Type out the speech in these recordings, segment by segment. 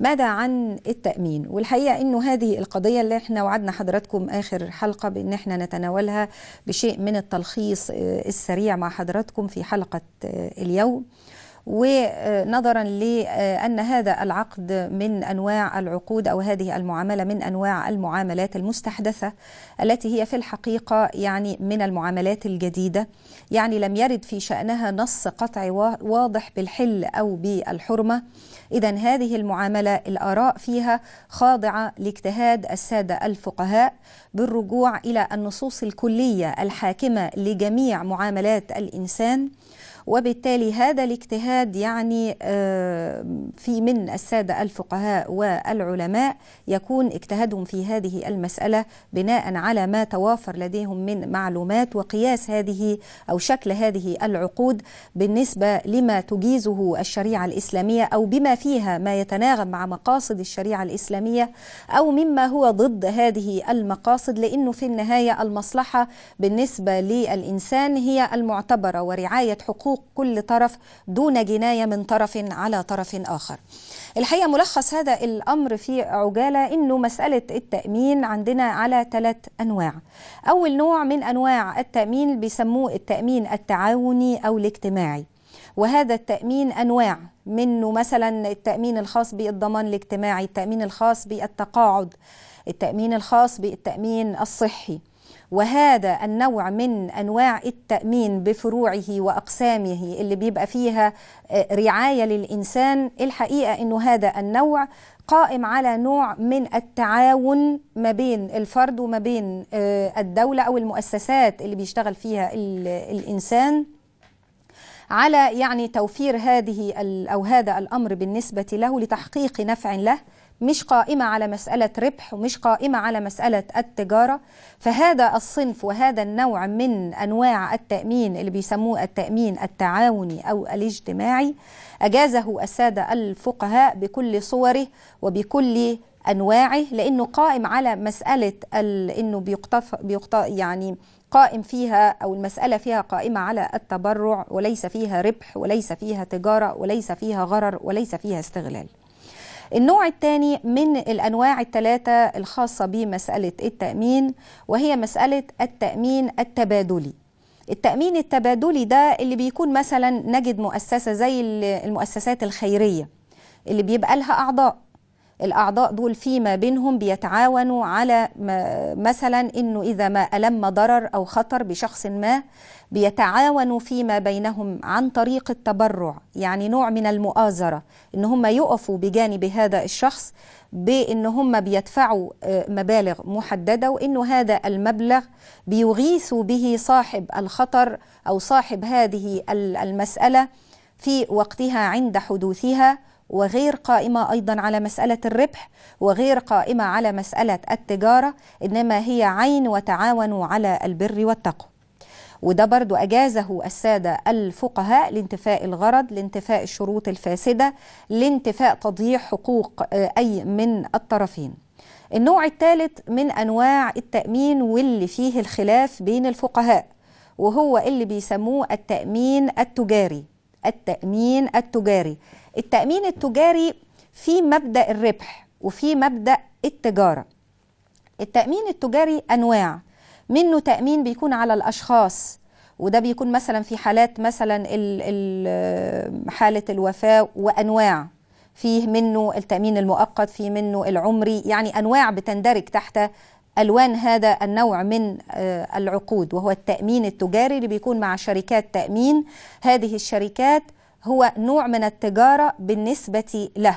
ماذا عن التأمين والحقيقة أنه هذه القضية اللي احنا وعدنا حضراتكم آخر حلقة بأن احنا نتناولها بشيء من التلخيص آه، السريع مع حضراتكم في حلقة آه، اليوم ونظرا لأن هذا العقد من أنواع العقود أو هذه المعاملة من أنواع المعاملات المستحدثة التي هي في الحقيقة يعني من المعاملات الجديدة يعني لم يرد في شأنها نص قطعي واضح بالحل أو بالحرمة إذا هذه المعاملة الآراء فيها خاضعة لاجتهاد السادة الفقهاء بالرجوع إلى النصوص الكلية الحاكمة لجميع معاملات الإنسان وبالتالي هذا الاجتهاد يعني آه، في من السادة الفقهاء والعلماء يكون اجتهادهم في هذه المسألة بناء على ما توافر لديهم من معلومات وقياس هذه أو شكل هذه العقود بالنسبة لما تجيزه الشريعة الإسلامية أو بما فيها ما يتناغم مع مقاصد الشريعة الإسلامية أو مما هو ضد هذه المقاصد لأنه في النهاية المصلحة بالنسبة للإنسان هي المعتبرة ورعاية حقوق حقوق كل طرف دون جناية من طرف على طرف آخر الحقيقة ملخص هذا الأمر في عجالة أنه مسألة التأمين عندنا على ثلاث أنواع أول نوع من أنواع التأمين بيسموه التأمين التعاوني أو الاجتماعي وهذا التأمين أنواع منه مثلا التأمين الخاص بالضمان الاجتماعي التأمين الخاص بالتقاعد التأمين الخاص بالتأمين الصحي وهذا النوع من انواع التامين بفروعه واقسامه اللي بيبقى فيها آه، رعايه للانسان الحقيقه انه هذا النوع قائم على نوع من التعاون ما بين الفرد وما بين آه، الدوله او المؤسسات اللي بيشتغل فيها الانسان على يعني توفير هذه او هذا الامر بالنسبه له لتحقيق نفع له مش قائمة على مسألة ربح ومش قائمة على مسألة التجارة فهذا الصنف وهذا النوع من أنواع التأمين اللي بيسموه التأمين التعاوني أو الاجتماعي أجازه السادة الفقهاء بكل صوره وبكل أنواعه لأنه قائم على مسألة أنه بيقتف بيقتف يعني قائم فيها أو المسألة فيها قائمة على التبرع وليس فيها ربح وليس فيها تجارة وليس فيها غرر وليس فيها استغلال النوع الثاني من الأنواع الثلاثة الخاصة بمسألة التأمين وهي مسألة التأمين التبادلي التأمين التبادلي ده اللي بيكون مثلا نجد مؤسسة زي المؤسسات الخيرية اللي بيبقى لها أعضاء الاعضاء دول فيما بينهم بيتعاونوا على مثلا انه اذا ما الم ضرر او خطر بشخص ما بيتعاونوا فيما بينهم عن طريق التبرع يعني نوع من المؤازره ان هم يقفوا بجانب هذا الشخص بان هم بيدفعوا آه، مبالغ محدده وانه هذا المبلغ بيغيث به صاحب الخطر او صاحب هذه المساله في وقتها عند حدوثها وغير قائمة أيضا على مسألة الربح وغير قائمة على مسألة التجارة إنما هي عين وتعاونوا على البر والتقوى وده برضو أجازه السادة الفقهاء لانتفاء الغرض لانتفاء الشروط الفاسدة لانتفاء تضييع حقوق آه، أي من الطرفين النوع الثالث من أنواع التأمين واللي فيه الخلاف بين الفقهاء وهو اللي بيسموه التأمين التجاري التأمين التجاري التأمين التجاري في مبدأ الربح وفي مبدأ التجارة التأمين التجاري أنواع منه تأمين بيكون على الأشخاص وده بيكون مثلا في حالات مثلا حالة الوفاة وأنواع فيه منه التأمين المؤقت فيه منه العمري يعني أنواع بتندرج تحت ألوان هذا النوع من آه، العقود وهو التأمين التجاري اللي بيكون مع شركات تأمين هذه الشركات هو نوع من التجارة بالنسبة له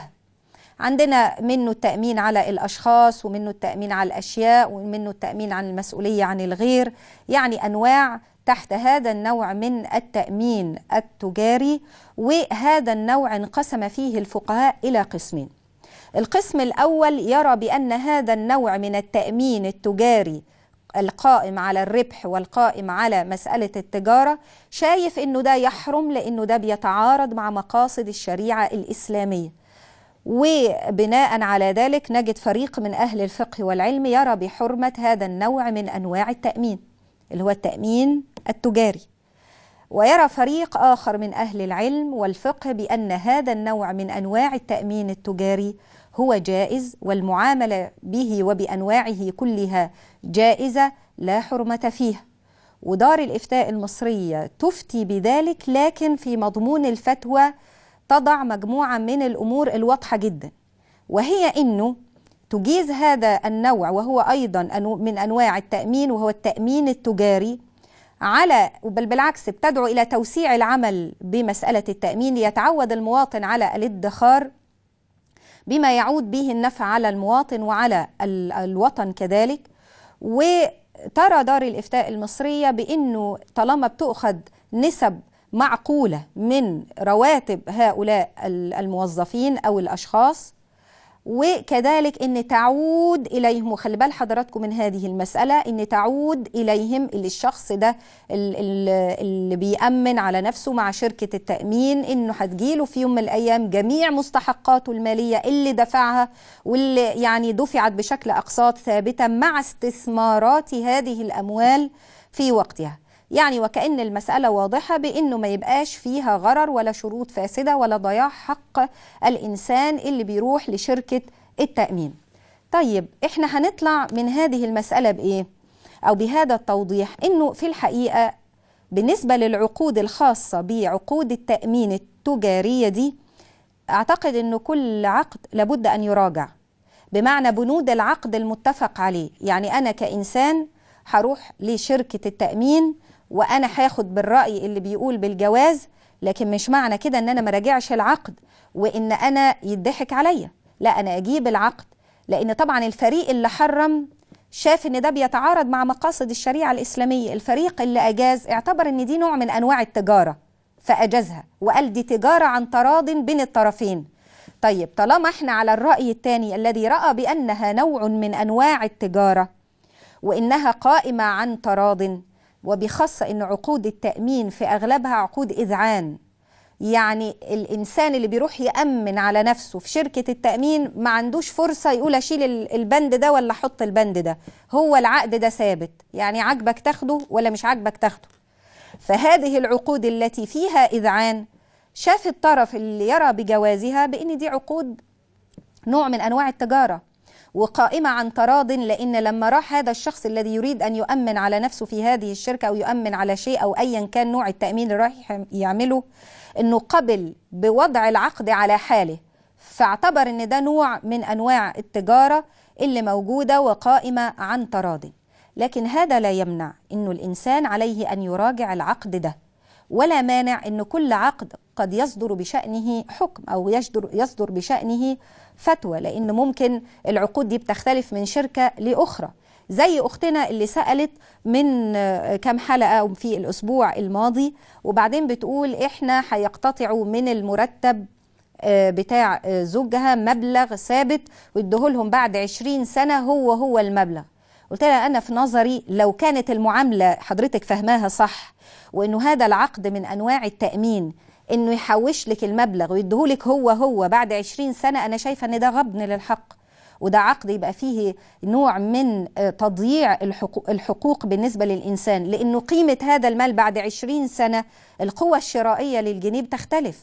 عندنا منه التأمين على الأشخاص ومنه التأمين على الأشياء ومنه التأمين عن المسؤولية عن الغير يعني أنواع تحت هذا النوع من التأمين التجاري وهذا النوع انقسم فيه الفقهاء إلى قسمين القسم الأول يرى بأن هذا النوع من التأمين التجاري القائم على الربح والقائم على مسألة التجارة شايف أنه ده يحرم لأنه ده بيتعارض مع مقاصد الشريعة الإسلامية وبناء على ذلك نجد فريق من أهل الفقه والعلم يرى بحرمة هذا النوع من أنواع التأمين اللي هو التأمين التجاري ويرى فريق آخر من أهل العلم والفقه بأن هذا النوع من أنواع التأمين التجاري هو جائز والمعامله به وبانواعه كلها جائزه لا حرمه فيها ودار الافتاء المصريه تفتي بذلك لكن في مضمون الفتوى تضع مجموعه من الامور الواضحه جدا وهي انه تجيز هذا النوع وهو ايضا من انواع التامين وهو التامين التجاري على بل بالعكس بتدعو الى توسيع العمل بمساله التامين ليتعود المواطن على الادخار بما يعود به النفع على المواطن وعلى الوطن كذلك وترى دار الإفتاء المصرية بأنه طالما بتأخذ نسب معقولة من رواتب هؤلاء الموظفين أو الأشخاص وكذلك ان تعود اليهم وخلي بال حضراتكم من هذه المساله ان تعود اليهم اللي الشخص ده اللي بيامن على نفسه مع شركه التامين انه هتجيله في يوم من الايام جميع مستحقاته الماليه اللي دفعها واللي يعني دفعت بشكل اقساط ثابته مع استثمارات هذه الاموال في وقتها يعني وكأن المسألة واضحة بأنه ما يبقاش فيها غرر ولا شروط فاسدة ولا ضياع حق الإنسان اللي بيروح لشركة التأمين طيب إحنا هنطلع من هذه المسألة بإيه؟ أو بهذا التوضيح أنه في الحقيقة بالنسبة للعقود الخاصة بعقود التأمين التجارية دي أعتقد أنه كل عقد لابد أن يراجع بمعنى بنود العقد المتفق عليه يعني أنا كإنسان هروح لشركة التأمين وانا هاخد بالراي اللي بيقول بالجواز لكن مش معنى كده ان انا ما راجعش العقد وان انا يضحك عليا لا انا اجيب العقد لان طبعا الفريق اللي حرم شاف ان ده بيتعارض مع مقاصد الشريعه الاسلاميه الفريق اللي اجاز اعتبر ان دي نوع من انواع التجاره فاجازها وقال دي تجاره عن تراض بين الطرفين طيب طالما احنا على الراي الثاني الذي راى بانها نوع من انواع التجاره وانها قائمه عن تراض وبخاصة أن عقود التأمين في أغلبها عقود إذعان يعني الإنسان اللي بيروح يأمن على نفسه في شركة التأمين ما عندوش فرصة يقول أشيل البند ده ولا أحط البند ده هو العقد ده ثابت يعني عاجبك تاخده ولا مش عاجبك تاخده فهذه العقود التي فيها إذعان شاف الطرف اللي يرى بجوازها بأن دي عقود نوع من أنواع التجارة وقائمة عن تراض لأن لما راح هذا الشخص الذي يريد أن يؤمن على نفسه في هذه الشركة أو يؤمن على شيء أو أيا كان نوع التأمين اللي رايح يعمله أنه قبل بوضع العقد على حاله فاعتبر أن ده نوع من أنواع التجارة اللي موجودة وقائمة عن تراض لكن هذا لا يمنع أنه الإنسان عليه أن يراجع العقد ده ولا مانع أن كل عقد قد يصدر بشأنه حكم أو يصدر, يصدر بشأنه فتوى لأن ممكن العقود دي بتختلف من شركة لأخرى زي أختنا اللي سألت من آه، كام حلقة في الأسبوع الماضي وبعدين بتقول إحنا هيقتطعوا من المرتب آه، بتاع آه، زوجها مبلغ ثابت ويديهولهم بعد 20 سنة هو هو المبلغ قلت لها أنا في نظري لو كانت المعاملة حضرتك فهماها صح وإنه هذا العقد من أنواع التأمين إنه يحوش لك المبلغ ويديهولك هو هو بعد 20 سنة أنا شايفة إن ده غبن للحق وده عقد يبقى فيه نوع من آه، تضييع الحقوق بالنسبة للإنسان لأنه قيمة هذا المال بعد 20 سنة القوة الشرائية للجنيه بتختلف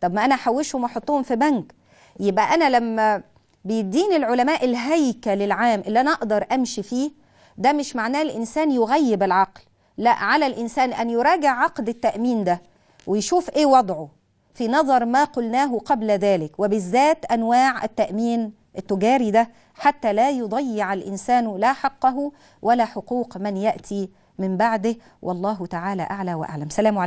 طب ما أنا أحوشهم وأحطهم في بنك يبقى أنا لما بيديني العلماء الهيكل العام اللي أنا أقدر أمشي فيه ده مش معناه الإنسان يغيب العقل لا على الإنسان أن يراجع عقد التأمين ده ويشوف إيه وضعه في نظر ما قلناه قبل ذلك وبالذات أنواع التأمين التجاري ده حتى لا يضيع الإنسان لا حقه ولا حقوق من يأتي من بعده والله تعالى أعلى وأعلم سلام عليكم